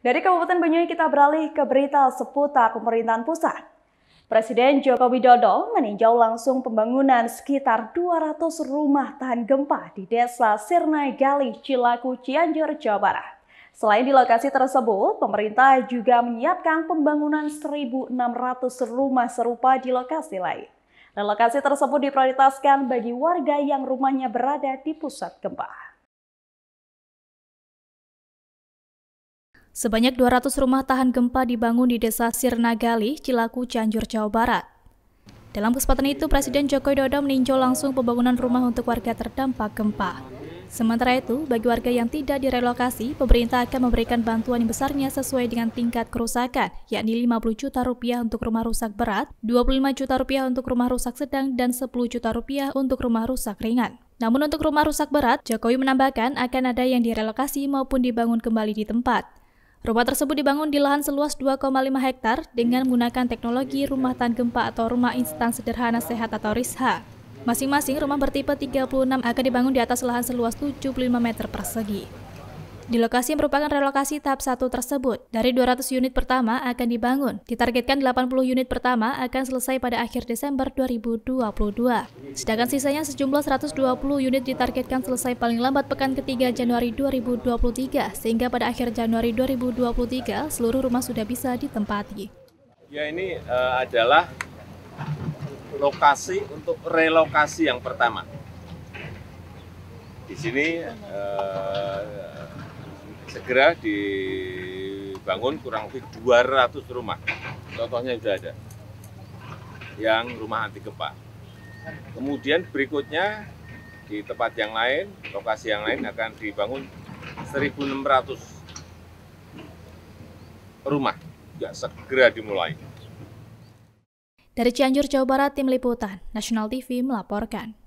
Dari Kabupaten Banyuwangi kita beralih ke berita seputar pemerintahan pusat. Presiden Joko Widodo meninjau langsung pembangunan sekitar 200 rumah tahan gempa di Desa Sirnai Gali, Cilaku, Cianjur, Jawa Barat. Selain di lokasi tersebut, pemerintah juga menyiapkan pembangunan 1.600 rumah serupa di lokasi lain. Dan lokasi tersebut diprioritaskan bagi warga yang rumahnya berada di pusat gempa. Sebanyak 200 rumah tahan gempa dibangun di Desa Sirnagali, Cilaku, Cianjur, Jawa Barat. Dalam kesempatan itu, Presiden Joko Widodo meninjau langsung pembangunan rumah untuk warga terdampak gempa. Sementara itu, bagi warga yang tidak direlokasi, pemerintah akan memberikan bantuan yang besarnya sesuai dengan tingkat kerusakan, yakni 50 juta rupiah untuk rumah rusak berat, 25 juta rupiah untuk rumah rusak sedang, dan 10 juta rupiah untuk rumah rusak ringan. Namun untuk rumah rusak berat, Jokowi menambahkan akan ada yang direlokasi maupun dibangun kembali di tempat. Rumah tersebut dibangun di lahan seluas 2,5 hektar dengan menggunakan teknologi rumah tahan gempa atau rumah instan sederhana sehat atau RISHA. Masing-masing rumah bertipe 36 akan dibangun di atas lahan seluas 75 meter persegi. Di lokasi yang merupakan relokasi tahap 1 tersebut, dari 200 unit pertama akan dibangun. Ditargetkan 80 unit pertama akan selesai pada akhir Desember 2022. Sedangkan sisanya sejumlah 120 unit ditargetkan selesai paling lambat pekan ketiga Januari 2023, sehingga pada akhir Januari 2023 seluruh rumah sudah bisa ditempati. Ya ini uh, adalah lokasi untuk relokasi yang pertama. Di sini uh, segera dibangun kurang lebih 200 rumah. Contohnya sudah ada. Yang rumah anti gempa. Kemudian berikutnya di tempat yang lain, lokasi yang lain akan dibangun 1.600 rumah. Juga ya, segera dimulai. Dari Cianjur, Jawa Barat, Tim Liputan, Nasional TV melaporkan.